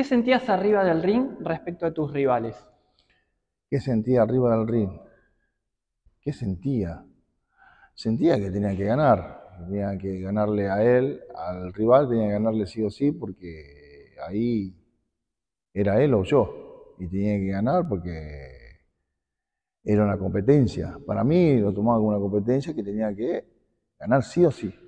¿Qué sentías arriba del ring respecto a tus rivales? ¿Qué sentía arriba del ring? ¿Qué sentía? Sentía que tenía que ganar. Tenía que ganarle a él, al rival, tenía que ganarle sí o sí, porque ahí era él o yo. Y tenía que ganar porque era una competencia. Para mí lo tomaba como una competencia que tenía que ganar sí o sí.